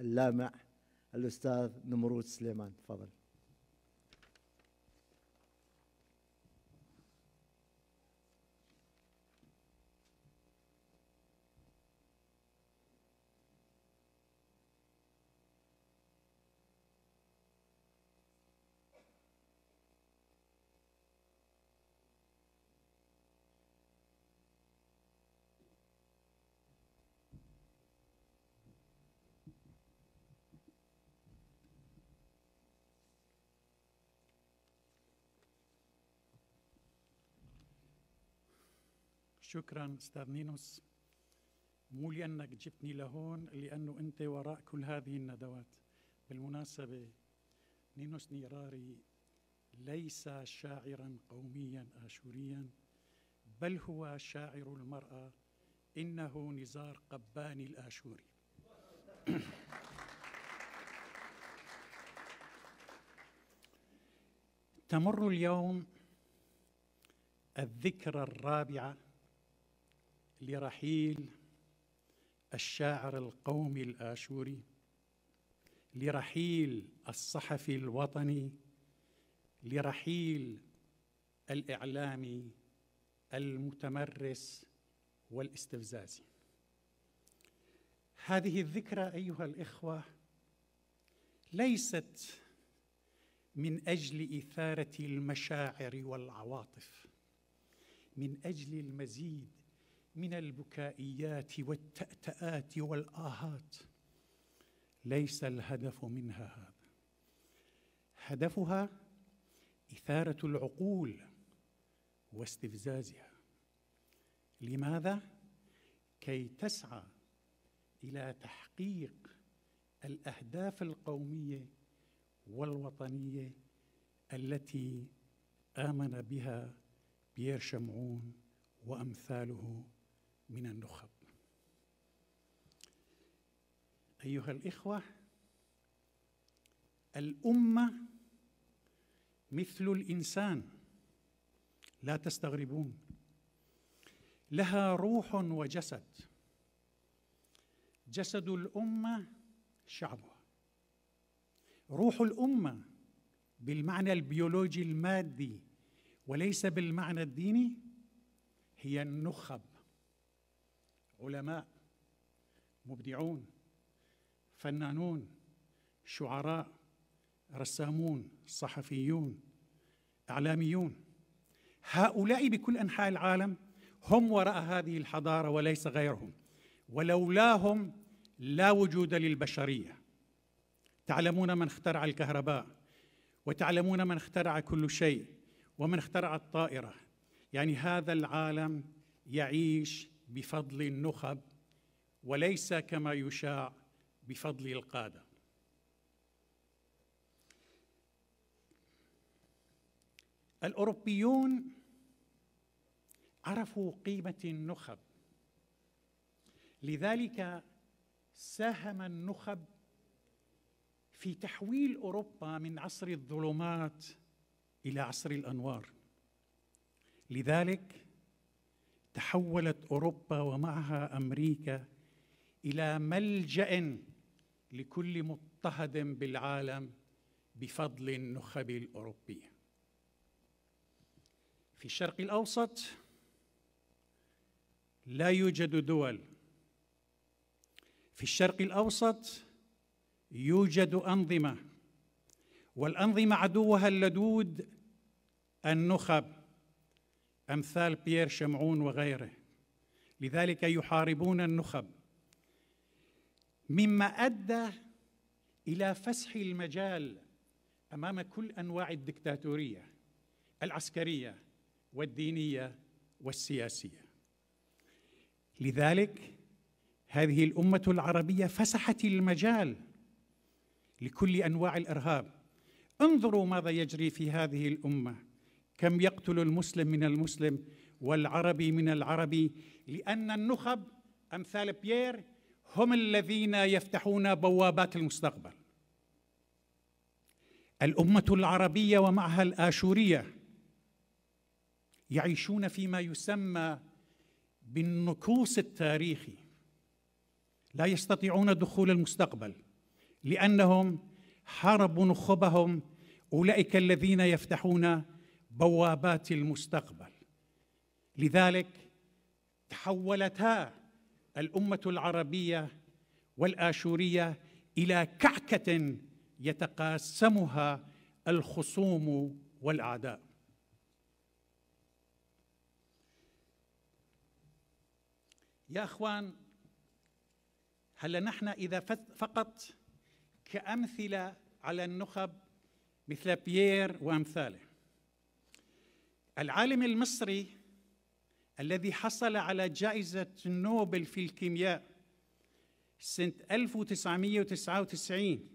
اللامع الأستاذ نمرود سليمان تفضل شكرا استاذ نينوس مو لانك جبتني لهون لانه انت وراء كل هذه الندوات بالمناسبه نينوس نيراري ليس شاعرا قوميا اشوريا بل هو شاعر المراه انه نزار قباني الاشوري تمر اليوم الذكرى الرابعه لرحيل الشاعر القومي الاشوري لرحيل الصحفي الوطني لرحيل الاعلامي المتمرس والاستفزازي هذه الذكرى ايها الاخوه ليست من اجل اثاره المشاعر والعواطف من اجل المزيد من البكائيات والتأتآت والآهات ليس الهدف منها هذا هدفها إثارة العقول واستفزازها لماذا؟ كي تسعى إلى تحقيق الأهداف القومية والوطنية التي آمن بها بيير شمعون وأمثاله من النخب ايها الاخوه الامه مثل الانسان لا تستغربون لها روح وجسد جسد الامه شعبها روح الامه بالمعنى البيولوجي المادي وليس بالمعنى الديني هي النخب علماء مبدعون فنانون شعراء رسامون صحفيون اعلاميون هؤلاء بكل انحاء العالم هم وراء هذه الحضاره وليس غيرهم ولولاهم لا وجود للبشريه تعلمون من اخترع الكهرباء وتعلمون من اخترع كل شيء ومن اخترع الطائره يعني هذا العالم يعيش بفضل النخب وليس كما يشاع بفضل القاده الاوروبيون عرفوا قيمه النخب لذلك ساهم النخب في تحويل اوروبا من عصر الظلمات الى عصر الانوار لذلك تحولت اوروبا ومعها امريكا الى ملجا لكل مضطهد بالعالم بفضل النخب الاوروبيه في الشرق الاوسط لا يوجد دول في الشرق الاوسط يوجد انظمه والانظمه عدوها اللدود النخب أمثال بيير شمعون وغيره لذلك يحاربون النخب مما أدى إلى فسح المجال أمام كل أنواع الدكتاتورية العسكرية والدينية والسياسية لذلك هذه الأمة العربية فسحت المجال لكل أنواع الإرهاب انظروا ماذا يجري في هذه الأمة كم يقتل المسلم من المسلم والعربي من العربي لأن النخب أمثال بيير هم الذين يفتحون بوابات المستقبل الأمة العربية ومعها الآشورية يعيشون فيما يسمى بالنكوص التاريخي لا يستطيعون دخول المستقبل لأنهم حاربوا نخبهم أولئك الذين يفتحون بوابات المستقبل لذلك تحولتا الامه العربيه والاشوريه الى كعكه يتقاسمها الخصوم والاعداء يا اخوان هل نحن اذا فقط كامثله على النخب مثل بيير وامثاله العالم المصري الذي حصل على جائزة نوبل في الكيمياء سنة 1999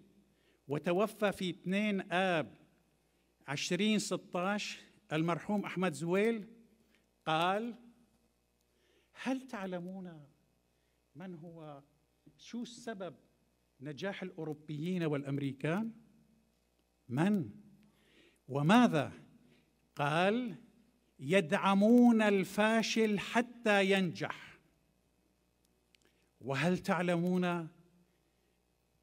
وتوفى في 2 آب 2016 المرحوم أحمد زويل قال هل تعلمون من هو شو السبب نجاح الأوروبيين والأمريكان؟ من؟ وماذا؟ قال يدعمون الفاشل حتى ينجح وهل تعلمون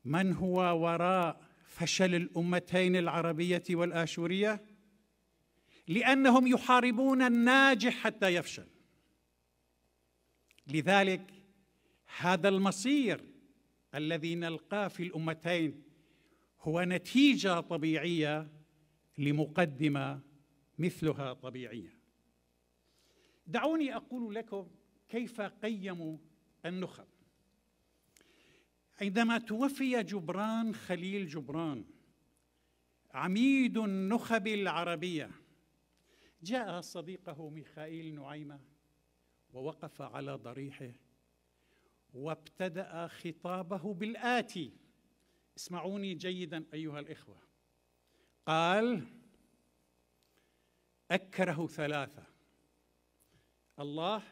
من هو وراء فشل الامتين العربيه والاشوريه لانهم يحاربون الناجح حتى يفشل لذلك هذا المصير الذي نلقاه في الامتين هو نتيجه طبيعيه لمقدمه مثلها طبيعيه دعوني أقول لكم كيف قيموا النخب عندما توفي جبران خليل جبران عميد النخب العربية جاء صديقه ميخائيل نعيمة ووقف على ضريحه وابتدأ خطابه بالآتي اسمعوني جيدا أيها الإخوة قال أكره ثلاثة الله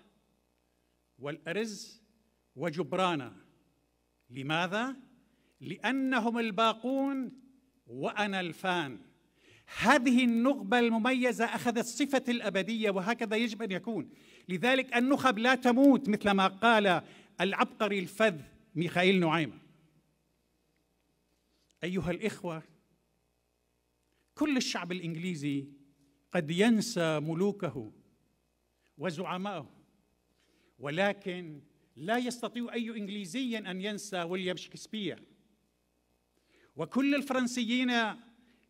والأرز وجبرانا لماذا؟ لأنهم الباقون وأنا الفان هذه النخبة المميزة أخذت صفة الأبدية وهكذا يجب أن يكون لذلك النخب لا تموت مثل ما قال العبقري الفذ ميخائيل نعيمة أيها الإخوة كل الشعب الإنجليزي قد ينسى ملوكه وزعمائه ولكن لا يستطيع أي إنجليزي أن ينسى ويليام شكسبير وكل الفرنسيين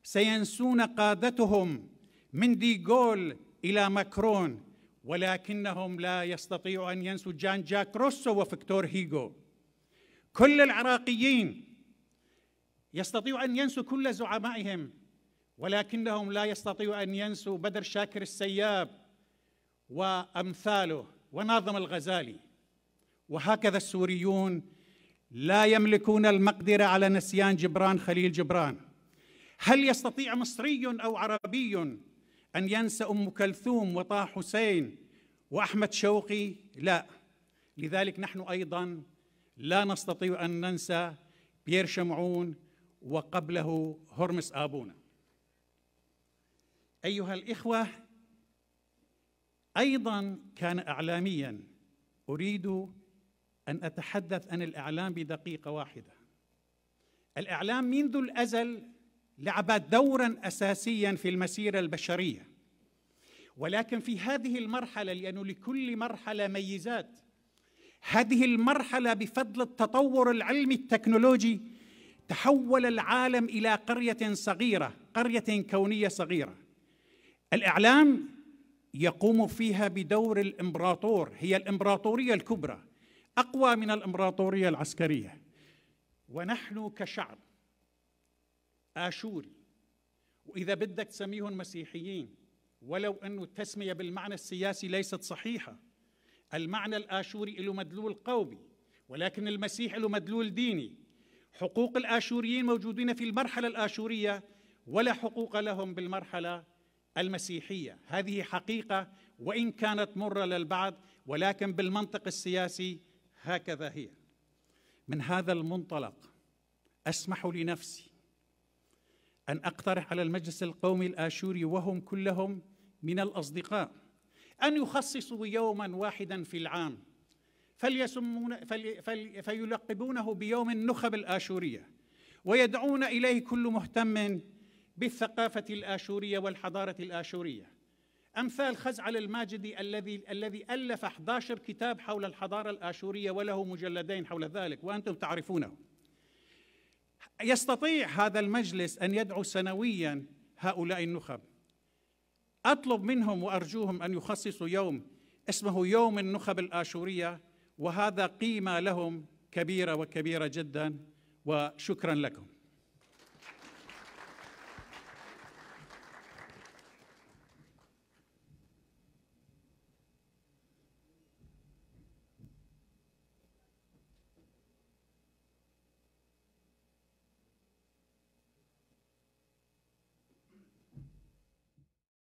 سينسون قادتهم من ديغول إلى ماكرون ولكنهم لا يستطيعوا أن ينسوا جان جاك روسو وفكتور هيغو كل العراقيين يستطيعوا أن ينسوا كل زعمائهم ولكنهم لا يستطيعوا أن ينسوا بدر شاكر السياب وأمثاله وناظم الغزالي وهكذا السوريون لا يملكون المقدرة على نسيان جبران خليل جبران هل يستطيع مصري أو عربي أن ينسى أم كلثوم وطه حسين وأحمد شوقي؟ لا لذلك نحن أيضا لا نستطيع أن ننسى بيير شمعون وقبله هرمس آبونا أيها الإخوة ايضا كان اعلاميا اريد ان اتحدث عن الاعلام بدقيقه واحده الاعلام منذ الازل لعب دورا اساسيا في المسيره البشريه ولكن في هذه المرحله لانه لكل مرحله ميزات هذه المرحله بفضل التطور العلمي التكنولوجي تحول العالم الى قريه صغيره قريه كونيه صغيره الاعلام يقوم فيها بدور الامبراطور هي الامبراطوريه الكبرى اقوى من الامبراطوريه العسكريه ونحن كشعب اشوري واذا بدك تسميهم مسيحيين ولو انه التسميه بالمعنى السياسي ليست صحيحه المعنى الاشوري له مدلول قومي ولكن المسيح له مدلول ديني حقوق الاشوريين موجودين في المرحله الاشوريه ولا حقوق لهم بالمرحله المسيحيه هذه حقيقه وان كانت مره للبعض ولكن بالمنطق السياسي هكذا هي من هذا المنطلق اسمح لنفسي ان اقترح على المجلس القومي الاشوري وهم كلهم من الاصدقاء ان يخصصوا يوما واحدا في العام فليسمون فلي فلي فيلقبونه بيوم النخب الاشوريه ويدعون اليه كل مهتم بالثقافة الآشورية والحضارة الآشورية أمثال خزعل الماجدي الذي الذي ألف 11 كتاب حول الحضارة الآشورية وله مجلدين حول ذلك وأنتم تعرفونه يستطيع هذا المجلس أن يدعو سنويا هؤلاء النخب أطلب منهم وأرجوهم أن يخصصوا يوم اسمه يوم النخب الآشورية وهذا قيمة لهم كبيرة وكبيرة جدا وشكرا لكم